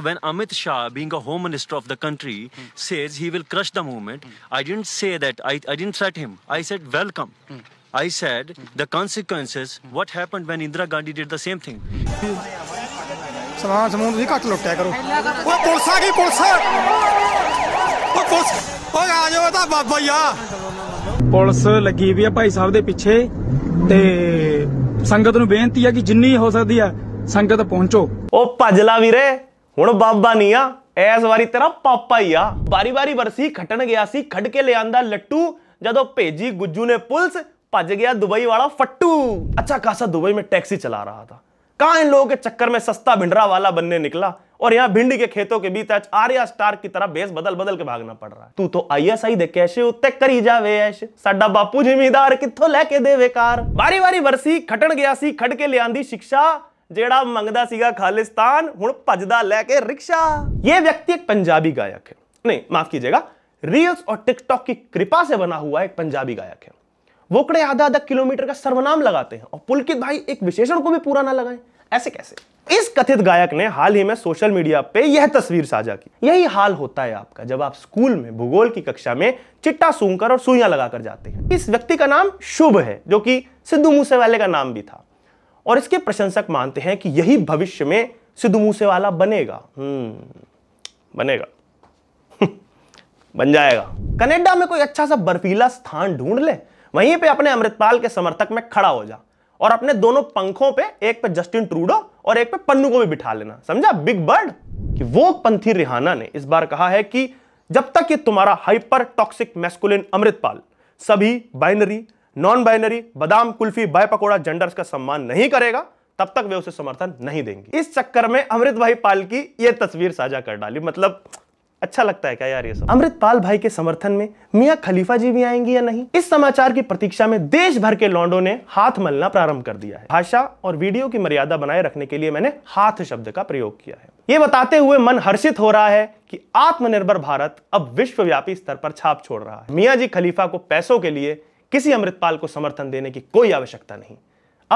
When Amit Shah, being a home minister of the country, mm. says he will crush the movement, mm. I didn't say that. I, I didn't threat him. I said, welcome. Mm. I said, the consequences, what happened when Indira Gandhi did the same thing. ਸਮਾਨ ਸਮੂਨ ਵੀ ਘੱਟ ਲੁੱਟਿਆ ਕਰੋ ਉਹ police ਆ ਗਈ police ਉਹ police ਉਹ ਆ ਜਾਓ ਤਾਂ ਬਾਬਾ ਹੀ ਆ ਪੁਲਿਸ ਲੱਗੀ ਵੀ ਆ ਭਾਈ ਸਾਹਿਬ ਦੇ ਪਿੱਛੇ ਤੇ ਸੰਗਤ ਨੂੰ ਬੇਨਤੀ ਆ ਕਿ ਜਿੰਨੀ ਹੋ ਸਕਦੀ ਆ ਸੰਗਤ ਪਹੁੰਚੋ ਉਹ ਭਜਲਾ ਵੀਰੇ ਹੁਣ ਬਾਬਾ ਨਹੀਂ ਆ ਐਸ ਵਾਰੀ ਤੇਰਾ ਪਾਪਾ ਹੀ ਆ बारी ਬਾਰੀ ਵਰਸੀ ਖਟਣ ਗਿਆ ਸੀ ਖੜ ਕੇ ਲਿਆਂਦਾ लट्टू ਜਦੋਂ भेजी गुज्जू ने पुलिस भज गया दुबई वाला फट्टू अच्छा खासा दुबई में टैक्सी चला रहा था कहाँ इन लोगों के चक्कर में सस्ता भिंडरा वाला बनने निकला और यहाँ भिंडी के खेतों के बीच आज आर्या स्टार की तरह बेस बदल बदल के भागना पड़ रहा है तू तो आईएसआई दे कैशे उत्ते करी जावे ऐश साडा बापू जिमीदार कितों लेके दे कार बारी बारी बरसी खटन गया सी खड़ के लिया शिक्षा जेड़ा ਮੰਗਦਾ सीगा खालिस्तान ਹੁਣ भजदा लैके रिक्शा ये व्यक्ति एक पंजाबी गायक है नहीं माफ कीजिएगा रील्स और टिकटॉक की कृपा से बना हुआ एक पंजाबी गायक है वो कड़े आधा आधा किलोमीटर का सर्वनाम लगाते हैं और पुलकित भाई एक विशेषण को भी पूरा ना लगाए ऐसे कैसे इस कथित गायक ने हाल ही में सोशल मीडिया पे यह तस्वीर साझा की यही हाल होता है आपका जब आप स्कूल में भूगोल की कक्षा में चिट्टा सूंघकर और सुइयां लगाकर जाते हैं इस व्यक्ति का नाम शुभ है जो कि सिद्धू मूसे वाले का नाम भी था और इसके प्रशंसक मानते हैं कि यही भविष्य में सिद्धू मूसेवाला बनेगा हम्म, बनेगा बन जाएगा कनेडा में कोई अच्छा सा बर्फीला स्थान ढूंढ ले वहीं पे अपने अमृतपाल के समर्थक में खड़ा हो जा और अपने दोनों पंखों पे एक पे जस्टिन ट्रूडो और एक पे पन्नू को भी बिठा लेना समझा बिग बर्ड कि वो पंथी रिहाना ने इस बार कहा है कि जब तक ये तुम्हारा हाइपर टॉक्सिक मेस्कुलिन अमृतपाल सभी बाइनरी नॉन बाइनरी बादाम कुल्फी बाय पकौड़ा जेंडर्स का सम्मान नहीं करेगा तब तक वे उसे समर्थन नहीं देंगे इस चक्कर में अमृत भाई पाल की यह तस्वीर साझा कर डाली मतलब अच्छा लगता है क्या यार ये सब अमृतपाल भाई के समर्थन में मियां खलीफा जी भी आएंगी या नहीं इस समाचार की प्रतीक्षा में देश भर के लॉन्डो ने हाथ मलना प्रारंभ कर दिया है भाषा और वीडियो की मर्यादा बनाए रखने के लिए मैंने हाथ शब्द का प्रयोग किया है ये बताते हुए मन हर्षित हो रहा है कि आत्मनिर्भर भारत अब विश्वव्यापी स्तर पर छाप छोड़ रहा है मियाँ जी खलीफा को पैसों के लिए किसी अमृतपाल को समर्थन देने की कोई आवश्यकता नहीं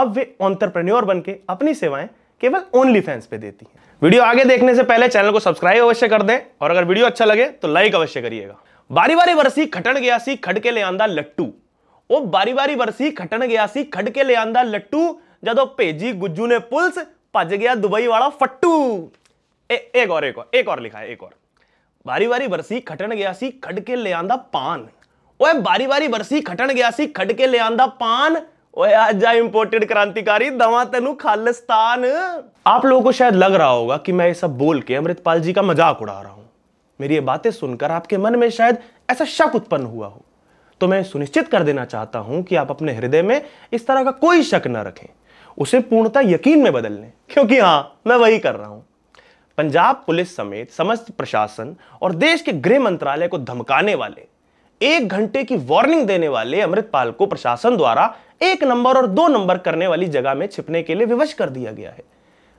अब वे ऑन्टरप्रन्योर बनके अपनी सेवाएं केवल ओनली फैंस पे देती हैं वीडियो आगे देखने से पहले चैनल को सब्सक्राइब अवश्य कर दें और अगर वीडियो अच्छा लगे तो लाइक अवश्य करिएगा बारी बारी बरसी खटन गया सी खड़ ले आंदा लट्टू ओ बारी बारी बरसी खटन गया सी खड़ ले आंदा लट्टू जदो भेजी गुज्जू ने पुलिस भज गया दुबई वाला फट्टू एक और एक और एक और लिखा है एक और बारी बारी बरसी खटन गया सी खड़ ले आंदा पान ओए बारी बारी बरसी खटन गया सी खड़ के ले आंदा पान ओए इंपोर्टेड क्रांतिकारी दवा तेन खालिस्तान आप लोगों को शायद लग रहा होगा कि मैं ये सब बोल के अमृतपाल जी का मजाक उड़ा रहा हूं मेरी ये बातें सुनकर आपके मन में शायद ऐसा शक उत्पन्न हुआ हो तो मैं सुनिश्चित कर देना चाहता हूं कि आप अपने हृदय में इस तरह का कोई शक न रखें उसे पूर्णतः यकीन में बदल लें क्योंकि हाँ मैं वही कर रहा हूं पंजाब पुलिस समेत समस्त प्रशासन और देश के गृह मंत्रालय को धमकाने वाले एक घंटे की वार्निंग देने वाले अमृतपाल को प्रशासन द्वारा एक नंबर और दो नंबर करने वाली जगह में छिपने के लिए विवश कर दिया गया है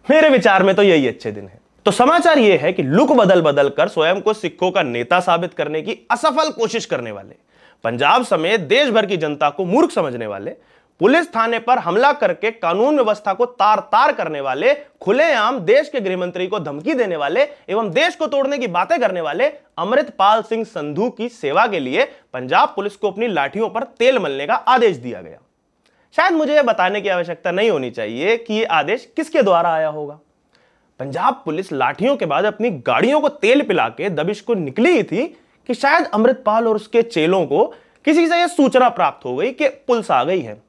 मेरे विचार में तो यही अच्छे दिन है तो समाचार यह है कि लुक बदल बदल कर स्वयं को सिखों का नेता साबित करने की असफल कोशिश करने वाले पंजाब समेत देश भर की जनता को मूर्ख समझने वाले पुलिस थाने पर हमला करके कानून व्यवस्था को तार तार करने वाले खुलेआम देश के गृहमंत्री को धमकी देने वाले एवं देश को तोड़ने की बातें करने वाले अमृतपाल सिंह संधू की सेवा के लिए पंजाब पुलिस को अपनी लाठियों पर तेल मलने का आदेश दिया गया शायद मुझे यह बताने की आवश्यकता नहीं होनी चाहिए कि यह आदेश किसके द्वारा आया होगा पंजाब पुलिस लाठियों के बाद अपनी गाड़ियों को तेल पिला के दबिश को निकली ही थी कि शायद अमृतपाल और उसके चेलों को किसी से यह सूचना प्राप्त हो गई कि पुलिस आ गई है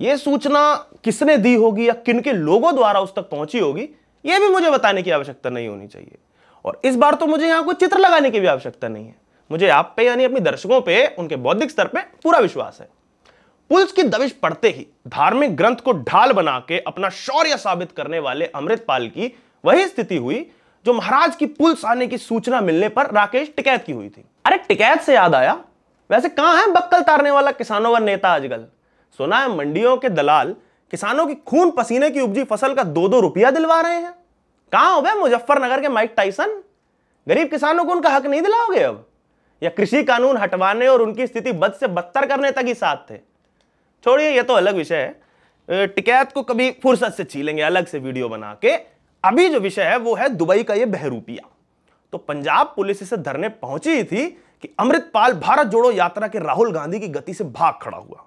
ये सूचना किसने दी होगी या किन के लोगों द्वारा उस तक पहुंची होगी यह भी मुझे बताने की आवश्यकता नहीं होनी चाहिए और इस बार तो मुझे यहां कोई चित्र लगाने की भी आवश्यकता नहीं है मुझे आप पे यानी अपने दर्शकों पे उनके बौद्धिक स्तर पे पूरा विश्वास है पुलिस की दबिश पड़ते ही धार्मिक ग्रंथ को ढाल बना के अपना शौर्य साबित करने वाले अमृतपाल की वही स्थिति हुई जो महाराज की पुलिस आने की सूचना मिलने पर राकेश टिकैत की हुई थी अरे टिकैत से याद आया वैसे कहां है बक्कल तारने वाला किसानों व नेता आजकल सुना है मंडियों के दलाल किसानों की खून पसीने की उपजी फसल का दो दो रुपया दिलवा रहे हैं कहां हो गए मुजफ्फरनगर के माइक टाइसन गरीब किसानों को उनका हक नहीं दिलाओगे अब या कृषि कानून हटवाने और उनकी स्थिति बद से बदतर करने तक ही साथ थे छोड़िए यह तो अलग विषय है टिकैत को कभी फुर्सत से छीलेंगे अलग से वीडियो बना के अभी जो विषय है वो है दुबई का ये बहरूपिया तो पंजाब पुलिस इसे धरने पहुंची थी कि अमृतपाल भारत जोड़ो यात्रा के राहुल गांधी की गति से भाग खड़ा हुआ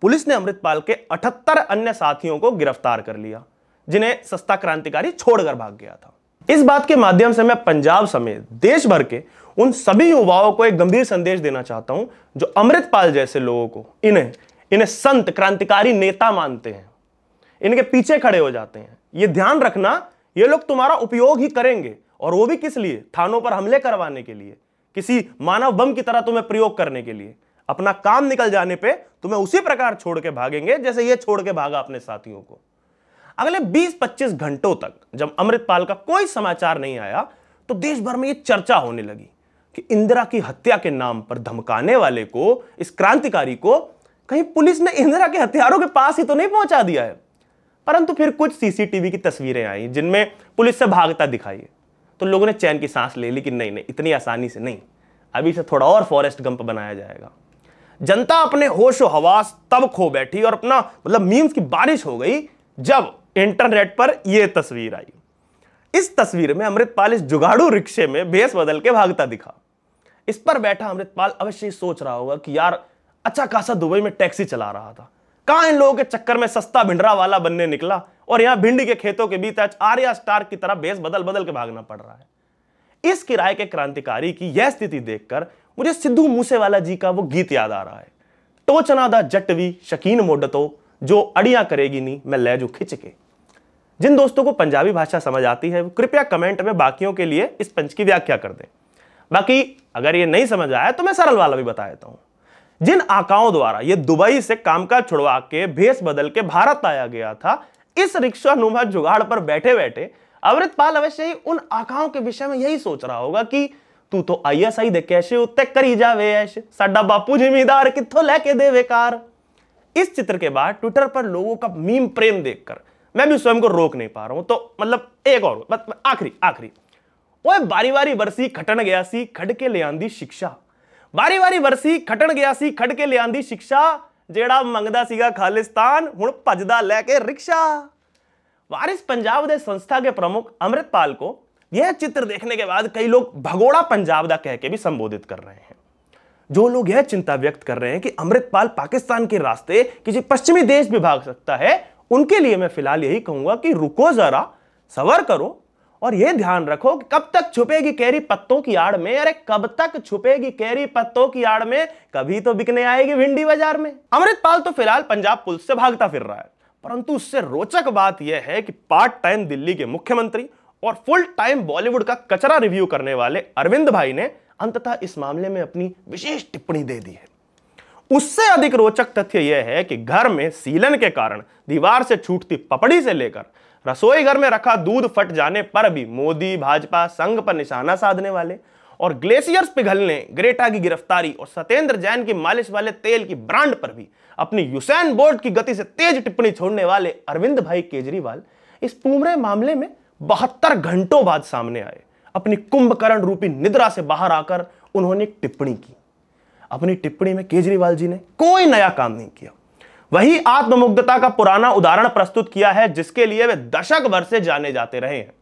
पुलिस ने अमृतपाल के 78 अन्य साथियों को गिरफ्तार कर लिया जिन्हें सस्ता क्रांतिकारी छोड़कर भाग गया था इस बात के माध्यम से मैं पंजाब समेत देश भर के उन सभी युवाओं को एक गंभीर संदेश देना चाहता हूं जो अमृतपाल जैसे लोगों को इन्हें इन्हें संत क्रांतिकारी नेता मानते हैं इनके पीछे खड़े हो जाते हैं ये ध्यान रखना ये लोग तुम्हारा उपयोग ही करेंगे और वो भी किस लिए थानों पर हमले करवाने के लिए किसी मानव बम की तरह तुम्हें प्रयोग करने के लिए अपना काम निकल जाने पे तुम्हें उसी प्रकार छोड़ के भागेंगे जैसे ये छोड़ के भागा अपने साथियों को अगले 20-25 घंटों तक जब अमृतपाल का कोई समाचार नहीं आया तो देश भर में ये चर्चा होने लगी कि इंदिरा की हत्या के नाम पर धमकाने वाले को इस क्रांतिकारी को कहीं पुलिस ने इंदिरा के हथियारों के पास ही तो नहीं पहुंचा दिया है परंतु फिर कुछ सीसीटीवी की तस्वीरें आई जिनमें पुलिस से भागता दिखाई तो लोगों ने चैन की सांस ले ली कि नहीं नहीं इतनी आसानी से नहीं अभी से थोड़ा और फॉरेस्ट गंप बनाया जाएगा जनता अपने होश हवास तब खो बैठी और अपना मतलब मीम्स की बारिश हो गई जब इंटरनेट पर यह तस्वीर आई इस तस्वीर में अमृतपाल इस जुगाड़ू रिक्शे में भेस बदल के भागता दिखा इस पर बैठा अमृतपाल अवश्य सोच रहा होगा कि यार अच्छा खासा दुबई में टैक्सी चला रहा था कहा इन लोगों के चक्कर में सस्ता भिंडरा वाला बनने निकला और यहां भिंडी के खेतों के बीच आज आर्या स्टार की तरह भेस बदल बदल के भागना पड़ रहा है इस किराए के क्रांतिकारी की यह स्थिति देखकर मुझे सिद्धू मूसेवाला जी का वो गीत याद आ रहा है तो चनादा जट भी शकीन मोडतो जो अड़िया करेगी नहीं मैं ले जू खिंच के जिन दोस्तों को पंजाबी भाषा समझ आती है वो कृपया कमेंट में बाकियों के लिए इस पंच की व्याख्या कर दें बाकी अगर ये नहीं समझ आया तो मैं सरल वाला भी बता देता हूँ जिन आकाओं द्वारा ये दुबई से कामकाज छुड़वा के भेस बदल के भारत आया गया था इस रिक्शा नुमा जुगाड़ पर बैठे बैठे अवृत पाल अवश्य ही उन आकाओं के विषय में यही सोच रहा होगा कि तू तो आई एस आई देश ਕਰੀ ਜਾਵੇ ਐਸ਼ ਸਾਡਾ ਬਾਪੂ ਜ਼ਿਮੀਦਾਰ ਕਿੱਥੋਂ ਲੈ ਕੇ ਦੇਵੇ ਕਾਰ इस चित्र के बाद ट्विटर पर लोगों का मीम प्रेम देखकर मैं भी स्वयं को रोक नहीं पा रहा हूं तो मतलब एक और आखिरी आखिरी ओए बारी बारी बरसी खटन गया सी खड़ के ले आंदी शिक्षा बारी बारी बरसी खटन गया सी खड़ के ले आंदी शिक्षा जेड़ा ਮੰਗਦਾ ਸੀਗਾ खालिस्तान हूँ भजदा लैके रिक्शा वारिस पंजाब के संस्था के प्रमुख अमृतपाल को यह चित्र देखने के बाद कई लोग भगोड़ा पंजाब का कह के भी संबोधित कर रहे हैं जो लोग यह चिंता व्यक्त कर रहे हैं कि अमृतपाल पाकिस्तान के रास्ते किसी पश्चिमी देश भी भाग सकता है उनके लिए मैं फिलहाल यही कहूंगा कि रुको जरा सवर करो और यह ध्यान रखो कि कब तक छुपेगी कैरी पत्तों की आड़ में अरे कब तक छुपेगी कैरी पत्तों की आड़ में कभी तो बिकने आएगी भिंडी बाजार में अमृतपाल तो फिलहाल पंजाब पुलिस से भागता फिर रहा है परंतु उससे रोचक बात यह है कि पार्ट टाइम दिल्ली के मुख्यमंत्री और फुल टाइम बॉलीवुड का कचरा रिव्यू करने वाले अरविंद भाई ने अंततः इस मामले में अपनी विशेष टिप्पणी दे दी है उससे अधिक रोचक तथ्य यह है कि घर में सीलन के कारण दीवार से छूटती पपड़ी से लेकर रसोई घर में रखा दूध फट जाने पर भी मोदी भाजपा संघ पर निशाना साधने वाले और ग्लेशियर्स पिघलने ग्रेटा की गिरफ्तारी और सत्येंद्र जैन की मालिश वाले तेल की ब्रांड पर भी अपनी युसैन बोर्ड की गति से तेज टिप्पणी छोड़ने वाले अरविंद भाई केजरीवाल इस पूमरे मामले में बहत्तर घंटों बाद सामने आए अपनी कुंभकर्ण रूपी निद्रा से बाहर आकर उन्होंने एक टिप्पणी की अपनी टिप्पणी में केजरीवाल जी ने कोई नया काम नहीं किया वही आत्ममुग्धता का पुराना उदाहरण प्रस्तुत किया है जिसके लिए वे दशक भर से जाने जाते रहे हैं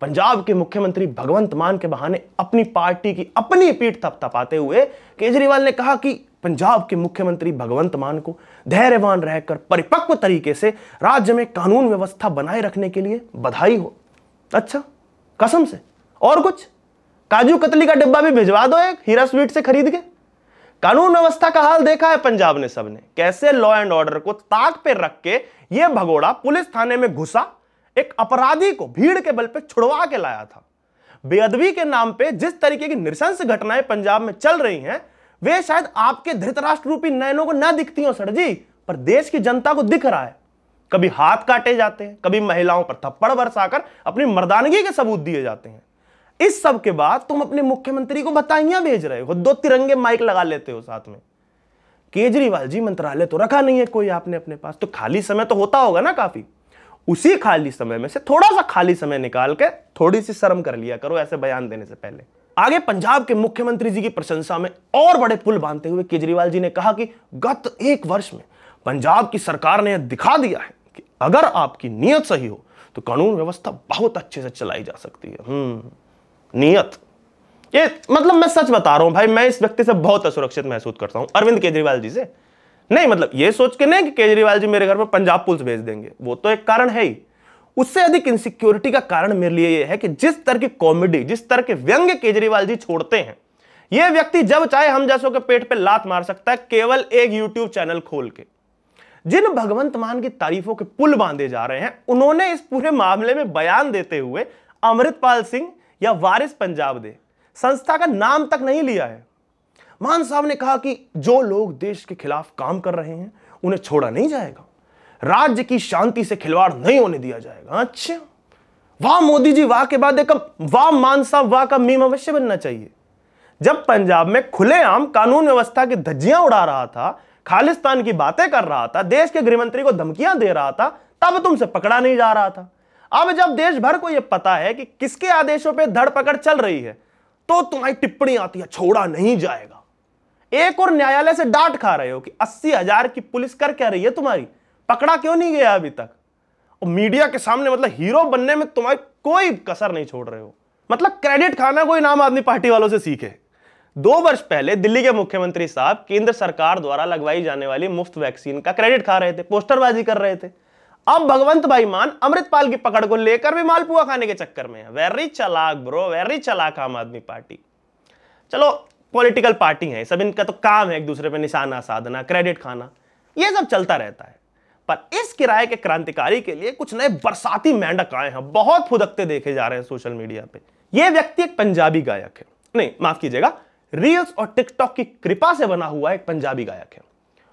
पंजाब के मुख्यमंत्री भगवंत मान के बहाने अपनी पार्टी की अपनी पीठ थपथपाते हुए केजरीवाल ने कहा कि पंजाब के मुख्यमंत्री भगवंत मान को धैर्यवान रहकर परिपक्व तरीके से राज्य में कानून व्यवस्था बनाए रखने के लिए बधाई हो अच्छा कसम से और कुछ काजू कतली का डिब्बा भी भिजवा दो एक हीरा स्वीट से खरीद के कानून व्यवस्था का हाल देखा है पंजाब ने सबने कैसे लॉ एंड ऑर्डर को ताक पे रख के ये भगोड़ा पुलिस थाने में घुसा एक अपराधी को भीड़ के बल पे छुड़वा के लाया था बेअदबी के नाम पे जिस तरीके की निरसंस घटनाएं पंजाब में चल रही हैं वे शायद आपके धृतराष्ट्र रूपी नयनों को ना दिखती हो सर जी पर देश की जनता को दिख रहा है कभी हाथ काटे जाते हैं कभी महिलाओं पर थप्पड़ बरसाकर अपनी मर्दानगी के सबूत दिए जाते हैं इस सब के बाद तुम अपने मुख्यमंत्री को बताइयां भेज रहे हो दो तिरंगे माइक लगा लेते हो साथ में केजरीवाल जी मंत्रालय तो रखा नहीं है कोई आपने अपने पास तो खाली समय तो होता होगा ना काफी उसी खाली समय में से थोड़ा सा खाली समय निकाल के थोड़ी सी शर्म कर लिया करो ऐसे बयान देने से पहले आगे पंजाब के मुख्यमंत्री जी की प्रशंसा में और बड़े पुल बांधते हुए केजरीवाल जी ने कहा कि गत एक वर्ष में पंजाब की सरकार ने दिखा दिया है अगर आपकी नियत सही हो तो कानून व्यवस्था बहुत अच्छे से चलाई जा सकती है हम्म। नियत ये मतलब मैं सच बता रहा हूं भाई मैं इस व्यक्ति से बहुत असुरक्षित महसूस करता हूं अरविंद केजरीवाल जी से नहीं मतलब ये सोच के नहीं कि केजरीवाल जी मेरे घर पर पंजाब पुलिस भेज देंगे वो तो एक कारण है ही उससे अधिक इनसिक्योरिटी का कारण मेरे लिए ये है कि जिस तरह की कॉमेडी जिस तरह के व्यंग्य केजरीवाल जी छोड़ते हैं यह व्यक्ति जब चाहे हम जैसों के पेट पे लात मार सकता है केवल एक यूट्यूब चैनल खोल के जिन भगवंत मान की तारीफों के पुल बांधे जा रहे हैं उन्होंने इस पूरे मामले में बयान देते हुए अमृतपाल सिंह या वारिस पंजाब दे संस्था का नाम तक नहीं लिया है मान साहब ने कहा कि जो लोग देश के खिलाफ काम कर रहे हैं उन्हें छोड़ा नहीं जाएगा राज्य की शांति से खिलवाड़ नहीं होने दिया जाएगा अच्छा वाह मोदी जी वाह के बाद एक वाह मान साहब वाह का मीम अवश्य बनना चाहिए जब पंजाब में खुलेआम कानून व्यवस्था की धज्जियां उड़ा रहा था खालिस्तान की बातें कर रहा था देश के गृहमंत्री को धमकियां दे रहा था तब तुमसे पकड़ा नहीं जा रहा था अब जब देश भर को यह पता है कि किसके आदेशों पर धड़ पकड़ चल रही है तो तुम्हारी टिप्पणी आती है छोड़ा नहीं जाएगा एक और न्यायालय से डांट खा रहे हो कि अस्सी हजार की पुलिस कर क्या रही है तुम्हारी पकड़ा क्यों नहीं गया अभी तक और मीडिया के सामने मतलब हीरो बनने में तुम्हारी कोई कसर नहीं छोड़ रहे हो मतलब क्रेडिट खाना कोई नाम आदमी पार्टी वालों से सीखे दो वर्ष पहले दिल्ली के मुख्यमंत्री साहब केंद्र सरकार द्वारा लगवाई जाने वाली मुफ्त वैक्सीन का क्रेडिट खा रहे थे पोस्टरबाजी कर रहे थे अब भगवंत भाई मान अमृतपाल की पकड़ को लेकर भी मालपुआ खाने के चक्कर में है वेरी चलाक ब्रो वेरी चलाक आम आदमी पार्टी चलो पॉलिटिकल पार्टी है सब इनका तो काम है एक दूसरे पर निशाना साधना क्रेडिट खाना यह सब चलता रहता है पर इस किराए के क्रांतिकारी के लिए कुछ नए बरसाती मेंढक आए हैं बहुत फुदकते देखे जा रहे हैं सोशल मीडिया पे यह व्यक्ति एक पंजाबी गायक है नहीं माफ कीजिएगा रील्स और टिकटॉक की कृपा से बना हुआ एक पंजाबी गायक है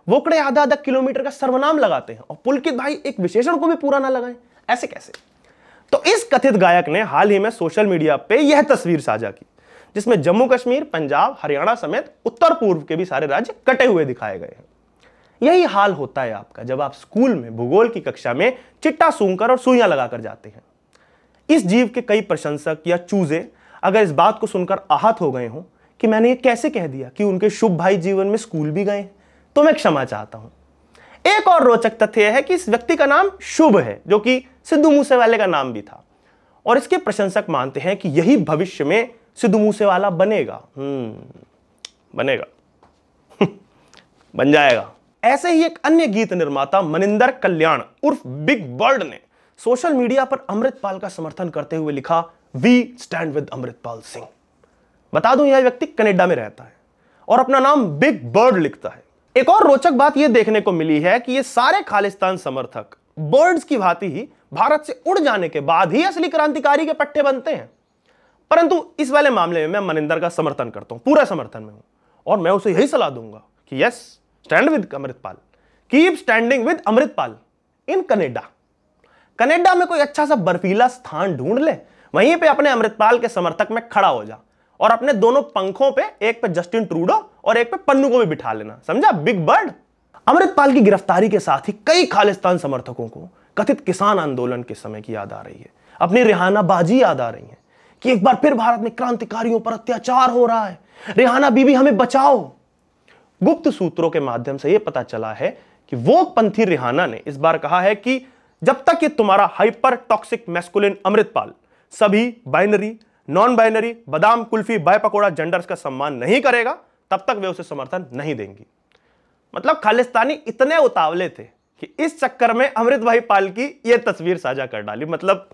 वोकड़े आधा आधा किलोमीटर का सर्वनाम लगाते हैं और पुलकित भाई एक विशेषण को भी पूरा ना लगाए ऐसे कैसे तो इस कथित गायक ने हाल ही में सोशल मीडिया पे यह तस्वीर साझा की जिसमें जम्मू कश्मीर पंजाब हरियाणा समेत उत्तर पूर्व के भी सारे राज्य कटे हुए दिखाए गए हैं यही हाल होता है आपका जब आप स्कूल में भूगोल की कक्षा में चिट्टा सूंघकर और सुइयां लगाकर जाते हैं इस जीव के कई प्रशंसक या चूजे अगर इस बात को सुनकर आहत हो गए हों कि मैंने ये कैसे कह दिया कि उनके शुभ भाई जीवन में स्कूल भी गए तो मैं क्षमा चाहता हूं एक और रोचक तथ्य है कि इस व्यक्ति का नाम शुभ है जो कि सिद्धू मूसेवाले का नाम भी था और इसके प्रशंसक मानते हैं कि यही भविष्य में सिद्धू मूसेवाला बनेगा हम्म, बनेगा बन जाएगा ऐसे ही एक अन्य गीत निर्माता मनिंदर कल्याण उर्फ बिग वर्ल्ड ने सोशल मीडिया पर अमृतपाल का समर्थन करते हुए लिखा we stand with Amritpal Singh बता दूं यह व्यक्ति कनेडा में रहता है और अपना नाम बिग बर्ड लिखता है एक और रोचक बात यह देखने को मिली है कि यह सारे खालिस्तान समर्थक बर्ड्स की भांति ही भारत से उड़ जाने के बाद ही असली क्रांतिकारी के पट्टे बनते हैं परंतु इस वाले मामले में मैं मनिंदर का समर्थन करता हूं पूरा समर्थन में हूं और मैं उसे यही सलाह दूंगा कि yes stand with Amritpal keep standing with Amritpal in Canada Canada में कोई अच्छा सा बर्फीला स्थान ढूंढ ले वहीं पे अपने अमृतपाल के समर्थक में खड़ा हो जा और अपने दोनों पंखों पे एक पे जस्टिन ट्रूडो और एक पे पन्नू को भी बिठा लेना समझा बिग बर्ड अमृतपाल की गिरफ्तारी के साथ ही कई खालिस्तान समर्थकों को कथित किसान आंदोलन के समय की याद आ रही है अपनी रिहाना बाजी याद आ रही है कि एक बार फिर भारत में क्रांतिकारियों पर अत्याचार हो रहा है रिहाना बीबी हमें बचाओ गुप्त सूत्रों के माध्यम से यह पता चला है कि वो पंथी रिहाना ने इस बार कहा है कि जब तक ये तुम्हारा हाइपर टॉक्सिक मेस्कुलिन अमृतपाल सभी बाइनरी नॉन बाइनरी बादाम कुल्फी बाय पकौड़ा जेंडर्स का सम्मान नहीं करेगा तब तक वे उसे समर्थन नहीं देंगी मतलब खालिस्तानी इतने उतावले थे कि इस चक्कर में अमृत भाई पाल की यह तस्वीर साझा कर डाली मतलब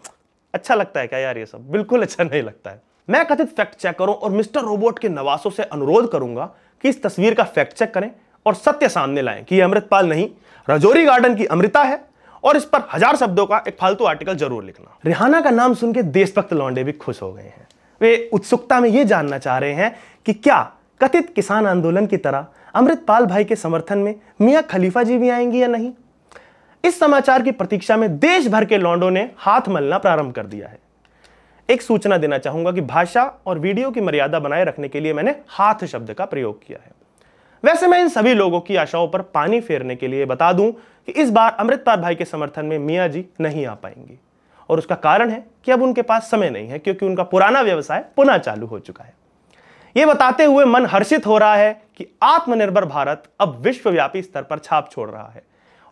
अच्छा लगता है क्या यार ये सब बिल्कुल अच्छा नहीं लगता है मैं कथित फैक्ट चेक करूं और मिस्टर रोबोट के नवासों से अनुरोध करूंगा कि इस तस्वीर का फैक्ट चेक करें और सत्य सामने लाएं कि ये अमृतपाल नहीं रजौरी गार्डन की अमृता है और इस पर हजार शब्दों का एक फालतू आर्टिकल जरूर लिखना रिहाना का नाम सुनकर देशभक्त लौंडे भी खुश हो गए हैं वे उत्सुकता में यह जानना चाह रहे हैं कि क्या कथित किसान आंदोलन की तरह अमृतपाल भाई के समर्थन में मियाँ खलीफा जी भी आएंगी या नहीं इस समाचार की प्रतीक्षा में देश भर के लौंडों ने हाथ मलना प्रारंभ कर दिया है एक सूचना देना चाहूंगा कि भाषा और वीडियो की मर्यादा बनाए रखने के लिए मैंने हाथ शब्द का प्रयोग किया है वैसे मैं इन सभी लोगों की आशाओं पर पानी फेरने के लिए बता दूं कि इस बार अमृतपाल भाई के समर्थन में मियाँ जी नहीं आ पाएंगे और उसका कारण है कि अब उनके पास समय नहीं है क्योंकि उनका पुराना व्यवसाय पुनः चालू हो चुका है ये बताते हुए मन हर्षित हो रहा है कि आत्मनिर्भर भारत अब विश्वव्यापी स्तर पर छाप छोड़ रहा है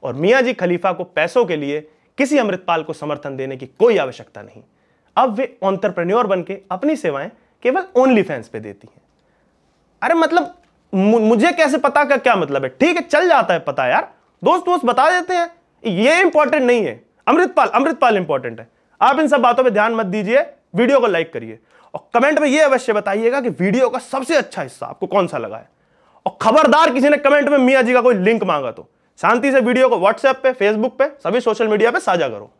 और मियाँ जी खलीफा को पैसों के लिए किसी अमृतपाल को समर्थन देने की कोई आवश्यकता नहीं अब वे ऑन्टरप्रेन्योर बन के अपनी सेवाएं केवल ओनली फैंस पे देती हैं अरे मतलब मुझे कैसे पता का क्या मतलब है ठीक है चल जाता है पता यार दोस्त दोस्त बता देते हैं ये इंपॉर्टेंट नहीं है अमृतपाल अमृतपाल इंपॉर्टेंट है आप इन सब बातों पर ध्यान मत दीजिए वीडियो को लाइक करिए और कमेंट में यह अवश्य बताइएगा कि वीडियो का सबसे अच्छा हिस्सा आपको कौन सा लगा है और खबरदार किसी ने कमेंट में मियाँ जी का कोई लिंक मांगा तो शांति से वीडियो को व्हाट्सएप पे फेसबुक पे सभी सोशल मीडिया पे साझा करो